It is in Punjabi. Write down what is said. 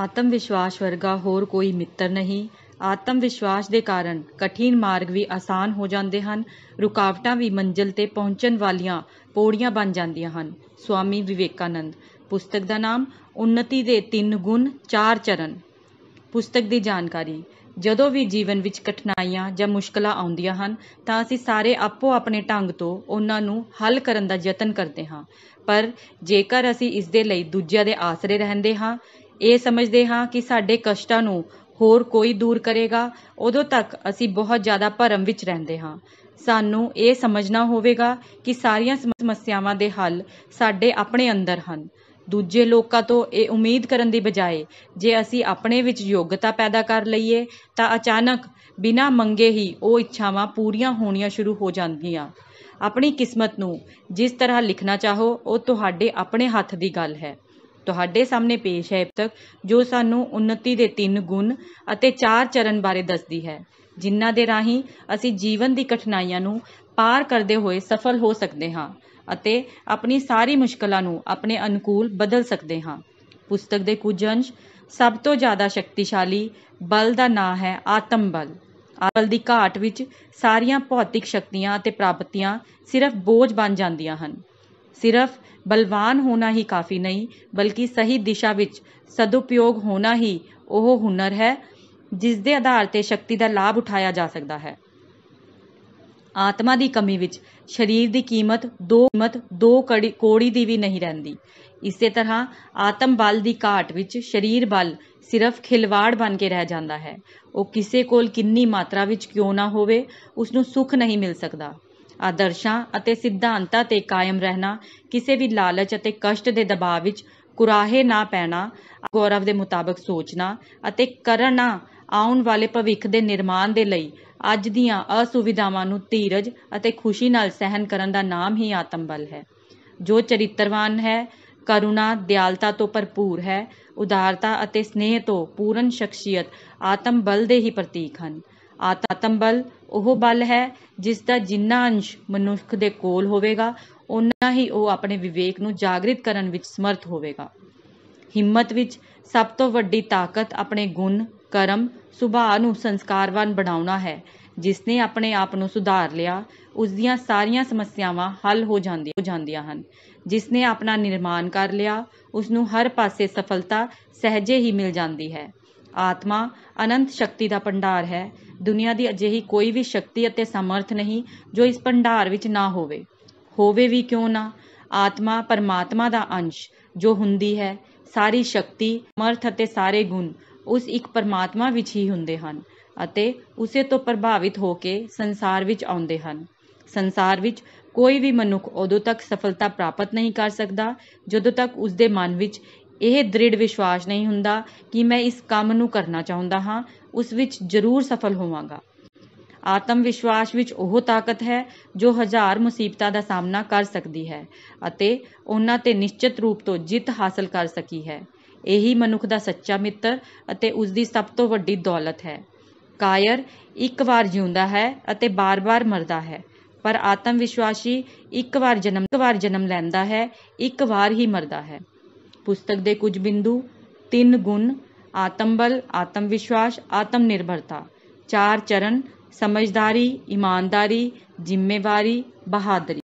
ਆਤਮ ਵਿਸ਼ਵਾਸ ਵਰਗਾ ਹੋਰ ਕੋਈ ਮਿੱਤਰ ਨਹੀਂ ਆਤਮ ਵਿਸ਼ਵਾਸ ਦੇ ਕਾਰਨ ਕਠਿਨ ਮਾਰਗ ਵੀ ਆਸਾਨ ਹੋ ਜਾਂਦੇ ਹਨ ਰੁਕਾਵਟਾਂ ਵੀ ਮੰਜ਼ਲ ਤੇ ਪਹੁੰਚਣ ਵਾਲੀਆਂ ਪੌੜੀਆਂ ਬਣ ਜਾਂਦੀਆਂ ਹਨ ਸਵਾਮੀ ਵਿਵੇਕਾਨੰਦ ਪੁਸਤਕ ਦਾ ਨਾਮ ਉન્નਤੀ ਦੇ ਤਿੰਨ ਗੁਣ ਚਾਰ ਚਰਨ ਪੁਸਤਕ ਦੀ ਜਾਣਕਾਰੀ ਜਦੋਂ ਵੀ ਜੀਵਨ ਵਿੱਚ ਕਠਿਨਾਈਆਂ ਜਾਂ ਮੁਸ਼ਕਲਾਂ ਆਉਂਦੀਆਂ ਹਨ ਤਾਂ ਅਸੀਂ ਸਾਰੇ ਆਪੋ ਆਪਣੇ ਢੰਗ ਤੋਂ ਉਹਨਾਂ ਨੂੰ ਹੱਲ ਕਰਨ ਦਾ ਯਤਨ ਕਰਦੇ ਹਾਂ ਪਰ ਜੇਕਰ ਅਸੀਂ ਇਸ ਦੇ ਲਈ ਦੂਜਿਆਂ ਦੇ ਆਸਰੇ ਰਹਿੰਦੇ ਹਾਂ ਇਹ ਸਮਝਦੇ ਹਾਂ ਕਿ ਸਾਡੇ ਕਸ਼ਟਾਂ ਨੂੰ ਹੋਰ ਕੋਈ ਦੂਰ ਕਰੇਗਾ ਉਦੋਂ ਤੱਕ ਅਸੀਂ ਬਹੁਤ ਜ਼ਿਆਦਾ ਭਰਮ ਵਿੱਚ ਰਹਿੰਦੇ ਹਾਂ ਸਾਨੂੰ ਇਹ ਸਮਝਣਾ ਹੋਵੇਗਾ ਕਿ ਸਾਰੀਆਂ ਸਮੱਸਿਆਵਾਂ ਦੇ ਹੱਲ ਸਾਡੇ ਆਪਣੇ ਅੰਦਰ ਹਨ ਦੂਜੇ ਲੋਕਾਂ ਤੋਂ ਇਹ ਉਮੀਦ ਕਰਨ ਦੀ ਬਜਾਏ ਜੇ ਅਸੀਂ ਆਪਣੇ ਵਿੱਚ ਯੋਗਤਾ ਪੈਦਾ ਕਰ ਲਈਏ ਤਾਂ ਅਚਾਨਕ ਬਿਨਾਂ ਮੰਗੇ ਹੀ ਉਹ ਇੱਛਾਵਾਂ ਪੂਰੀਆਂ ਹੋਣੀਆਂ ਸ਼ੁਰੂ ਹੋ ਜਾਂਦੀਆਂ ਆਪਣੀ ਕਿਸਮਤ ਨੂੰ ਜਿਸ ਤਰ੍ਹਾਂ ਲਿਖਣਾ ਚਾਹੋ ਉਹ ਤੁਹਾਡੇ ਆਪਣੇ ਹੱਥ ਦੀ ਗੱਲ ਹੈ ਤੁਹਾਡੇ ਸਾਹਮਣੇ ਪੇਸ਼ ਹੈ ਤੱਕ ਜੋ ਸਾਨੂੰ ਉન્નਤੀ ਦੇ ਤਿੰਨ ਗੁਣ ਅਤੇ ਚਾਰ ਚਰਨ ਬਾਰੇ ਦੱਸਦੀ ਹੈ ਜਿਨ੍ਹਾਂ ਦੇ ਰਾਹੀਂ ਅਸੀਂ ਜੀਵਨ ਦੀ ਕਠਿਨਾਈਆਂ ਨੂੰ ਪਾਰ ਕਰਦੇ ਹੋਏ ਸਫਲ ਹੋ ਸਕਦੇ ਹਾਂ ਅਤੇ ਆਪਣੀ ਸਾਰੀ ਮੁਸ਼ਕਲਾਂ ਨੂੰ ਆਪਣੇ ਅਨੁਕੂਲ ਬਦਲ ਸਕਦੇ ਹਾਂ ਪੁਸਤਕ ਦੇ ਕੁਝ ਅੰਸ਼ ਸਭ ਤੋਂ ਜ਼ਿਆਦਾ ਸ਼ਕਤੀਸ਼ਾਲੀ ਬਲ ਦਾ ਨਾਂ ਹੈ ਆਤਮ ਬਲ ਬਲ ਦੀ ਘਾਟ ਵਿੱਚ ਸਾਰੀਆਂ ਭੌਤਿਕ ਸ਼ਕਤੀਆਂ ਅਤੇ ਪ੍ਰਾਪਤੀਆਂ ਸਿਰਫ ਬੋਝ ਬਣ ਜਾਂਦੀਆਂ ਹਨ ਸਿਰਫ ਬਲਵਾਨ ਹੋਣਾ ਹੀ ਕਾਫੀ ਨਹੀਂ ਬਲਕਿ ਸਹੀ ਦਿਸ਼ਾ ਵਿੱਚ ਸਦਉਪਯੋਗ ਹੋਣਾ ਹੀ ਉਹ ਹੁਨਰ ਹੈ ਜਿਸ ਦੇ ਆਧਾਰ ਤੇ ਸ਼ਕਤੀ ਦਾ ਲਾਭ ਉਠਾਇਆ ਜਾ ਸਕਦਾ ਹੈ ਆਤਮਾ ਦੀ ਕਮੀ ਵਿੱਚ ਸਰੀਰ ਦੀ ਕੀਮਤ ਦੋ ਕੀਮਤ ਦੋ ਕੋੜੀ ਦੀ ਵੀ ਨਹੀਂ ਰਹਿੰਦੀ ਇਸੇ ਤਰ੍ਹਾਂ ਆਤਮ ਬਲ ਦੀ ਘਾਟ ਵਿੱਚ ਸਰੀਰ ਬਲ ਸਿਰਫ ਖਿਲਵਾੜ ਬਣ ਕੇ ਰਹਿ ਜਾਂਦਾ ਹੈ ਉਹ ਕਿਸੇ ਕੋਲ ਕਿੰਨੀ ਮਾਤਰਾ ਵਿੱਚ ਕਿਉਂ ਨਾ ਹੋਵੇ ਉਸ ਨੂੰ ਸੁੱਖ ਨਹੀਂ ਮਿਲ ਸਕਦਾ ਆਦਰਸ਼ਾਂ ਅਤੇ ਸਿਧਾਂਤਾਂ ਤੇ ਕਾਇਮ ਰਹਿਣਾ ਕਿਸੇ ਵੀ ਲਾਲਚ ਅਤੇ ਕਸ਼ਟ ਦੇ ਦਬਾਅ ਵਿੱਚ ਕੁਰਾਹੇ ਨਾ ਪੈਣਾ ਗੌਰਵ ਦੇ ਮੁਤਾਬਕ ਸੋਚਣਾ ਅਤੇ ਕਰਨਾ ਆਉਣ ਵਾਲੇ ਭਵਿੱਖ ਦੇ ਨਿਰਮਾਣ ਦੇ ਲਈ ਅੱਜ ਦੀਆਂ ਅਸੁਵਿਧਾਵਾਂ ਨੂੰ ਧੀਰਜ ਅਤੇ ਖੁਸ਼ੀ ਨਾਲ ਸਹਿਨ ਕਰਨ ਦਾ ਨਾਮ ਹੀ ਆਤਮ ਬਲ ਹੈ ਜੋ ਚਰਿੱਤਰਵਾਨ ਹੈ ਕਰੁਣਾ ਦਿਆਲਤਾ ਤੋਂ ਭਰਪੂਰ ਹੈ ਉਦਾਰਤਾ ਅਤੇ ਸਨੇਹ ਤੋਂ ਪੂਰਨ ਸ਼ਖਸੀਅਤ ਆਤਮ ਬਲ ਦੇ ਹੀ ਪ੍ਰਤੀਕ ਹਨ ਆਤਮ ਬਲ ਉਹ ਬਲ ਹੈ ਜਿਸ ਦਾ ਜਿੰਨਾ ਅੰਸ਼ ਮਨੁੱਖ ਦੇ ਕੋਲ ਹੋਵੇਗਾ ਉਨਾ ਹੀ ਉਹ ਆਪਣੇ ਵਿਵੇਕ ਨੂੰ ਜਾਗਰਿਤ ਕਰਨ ਵਿੱਚ ਸਮਰਥ ਹੋਵੇਗਾ ਹਿੰਮਤ ਵਿੱਚ ਸਭ ਤੋਂ ਵੱਡੀ ਤਾਕਤ ਆਪਣੇ ਗੁਣ ਕਰਮ ਸੁਭਾਅ ਨੂੰ ਸੰਸਕਾਰਵਾਨ ਬਣਾਉਣਾ ਹੈ ਜਿਸ ਨੇ ਆਪਣੇ ਆਪ ਨੂੰ ਸੁਧਾਰ ਲਿਆ ਉਸ ਦੀਆਂ ਸਾਰੀਆਂ ਸਮੱਸਿਆਵਾਂ ਹੱਲ ਹੋ ਜਾਂਦੀਆਂ ਹਨ ਜਿਸ ਨੇ ਆਪਣਾ ਨਿਰਮਾਣ ਕਰ ਲਿਆ ਉਸ ਨੂੰ ਹਰ ਪਾਸੇ ਸਫਲਤਾ ਸਹਜੇ ਹੀ ਮਿਲ ਜਾਂਦੀ ਹੈ ਆਤਮਾ ਅਨੰਤ ਸ਼ਕਤੀ ਦਾ ਭੰਡਾਰ ਹੈ ਦੁਨੀਆ ਦੀ ਅਜਿਹੀ ਕੋਈ ਵੀ ਸ਼ਕਤੀ ਅਤੇ ਸਮਰਥ ਨਹੀਂ ਜੋ ਇਸ ਭੰਡਾਰ ਵਿੱਚ ਨਾ ਹੋਵੇ ਹੋਵੇ ਵੀ ਕਿਉਂ ਨਾ ਆਤਮਾ ਪਰਮਾਤਮਾ ਦਾ ਅੰਸ਼ ਜੋ ਹੁੰਦੀ ਹੈ ਸਾਰੀ ਸ਼ਕਤੀ ਮਰਥ ਅਤੇ ਸਾਰੇ ਗੁਣ ਉਸ ਇੱਕ ਪਰਮਾਤਮਾ ਵਿੱਚ ਹੀ ਹੁੰਦੇ ਹਨ ਅਤੇ ਉਸੇ ਤੋਂ ਪ੍ਰਭਾਵਿਤ ਹੋ ਕੇ ਸੰਸਾਰ ਵਿੱਚ ਆਉਂਦੇ ਹਨ ਸੰਸਾਰ ਵਿੱਚ ਕੋਈ ਵੀ ਮਨੁੱਖ ਉਦੋਂ ਤੱਕ ਸਫਲਤਾ ਪ੍ਰਾਪਤ ਨਹੀਂ ਕਰ ਸਕਦਾ ਜਦੋਂ ਤੱਕ ਉਸ ਦੇ ਮਨ ਵਿੱਚ ਇਹ ਦ੍ਰਿੜ ਵਿਸ਼ਵਾਸ ਨਹੀਂ ਹੁੰਦਾ ਕਿ ਮੈਂ ਇਸ ਕੰਮ ਨੂੰ ਕਰਨਾ ਚਾਹੁੰਦਾ ਹਾਂ ਉਸ ਵਿੱਚ ਜ਼ਰੂਰ ਸਫਲ ਹੋਵਾਂਗਾ ਆਤਮ ਵਿਸ਼ਵਾਸ ਵਿੱਚ ਉਹ ਤਾਕਤ ਹੈ ਜੋ ਹਜ਼ਾਰ ਮੁਸੀਬਤਾਂ ਦਾ ਸਾਹਮਣਾ ਕਰ ਸਕਦੀ ਹੈ ਅਤੇ ਉਹਨਾਂ ਤੇ ਨਿਸ਼ਚਿਤ ਰੂਪ ਤੋਂ ਜਿੱਤ ਹਾਸਲ ਕਰ ਸਕੀ ਹੈ ਇਹੀ ਮਨੁੱਖ ਦਾ ਸੱਚਾ ਮਿੱਤਰ ਅਤੇ ਉਸ ਦੀ ਸਭ ਤੋਂ ਵੱਡੀ ਦੌਲਤ ਹੈ ਕਾਇਰ ਇੱਕ ਵਾਰ ਜਿਉਂਦਾ ਹੈ ਅਤੇ ਬਾਰ-ਬਾਰ ਮਰਦਾ ਹੈ ਪਰ ਆਤਮ ਵਿਸ਼ਵਾਸੀ ਇੱਕ ਵਾਰ ਜਨਮ ਇੱਕ ਵਾਰ ਜਨਮ ਲੈਂਦਾ ਹੈ ਇੱਕ ਵਾਰ ਹੀ ਮਰਦਾ ਹੈ ਪੁਸਤਕ ਦੇ ਕੁਝ ਬਿੰਦੂ ਤਿੰਨ ਗੁਣ ਆਤਮਬਲ ਆਤਮ ਵਿਸ਼ਵਾਸ ਆਤਮ ਨਿਰਭਰਤਾ ਚਾਰ ਚਰਨ ਸਮਝਦਾਰੀ ਇਮਾਨਦਾਰੀ ਜ਼ਿੰਮੇਵਾਰੀ ਬਹਾਦਰੀ